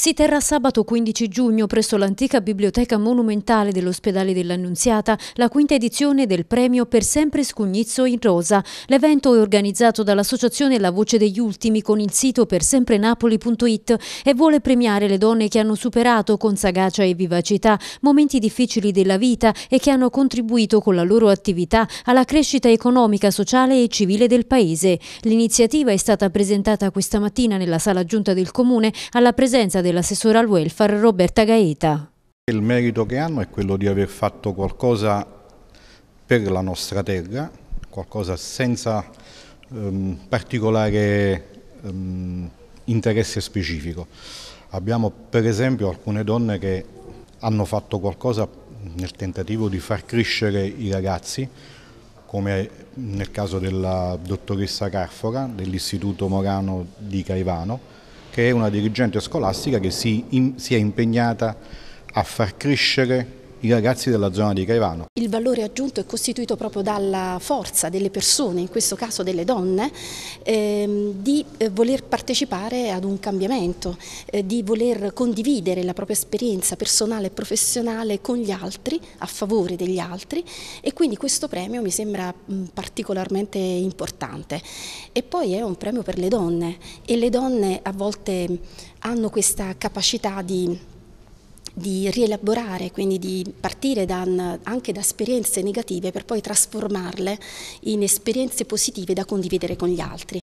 Si terrà sabato 15 giugno presso l'antica biblioteca monumentale dell'ospedale dell'Annunziata la quinta edizione del premio Per sempre Scugnizzo in Rosa. L'evento è organizzato dall'associazione La Voce degli Ultimi con il sito persemprenapoli.it e vuole premiare le donne che hanno superato con sagacia e vivacità momenti difficili della vita e che hanno contribuito con la loro attività alla crescita economica, sociale e civile del Paese. L'iniziativa è stata presentata questa mattina nella sala giunta del Comune alla presenza del dell'assessore al welfare Roberta Gaeta. Il merito che hanno è quello di aver fatto qualcosa per la nostra terra, qualcosa senza ehm, particolare ehm, interesse specifico. Abbiamo per esempio alcune donne che hanno fatto qualcosa nel tentativo di far crescere i ragazzi, come nel caso della dottoressa Carfora dell'Istituto Morano di Caivano, che è una dirigente scolastica che si, in, si è impegnata a far crescere i ragazzi della zona di Caivano. Il valore aggiunto è costituito proprio dalla forza delle persone, in questo caso delle donne, ehm, di eh, voler partecipare ad un cambiamento, eh, di voler condividere la propria esperienza personale e professionale con gli altri, a favore degli altri e quindi questo premio mi sembra mm, particolarmente importante. E poi è un premio per le donne e le donne a volte hanno questa capacità di di rielaborare, quindi di partire da, anche da esperienze negative per poi trasformarle in esperienze positive da condividere con gli altri.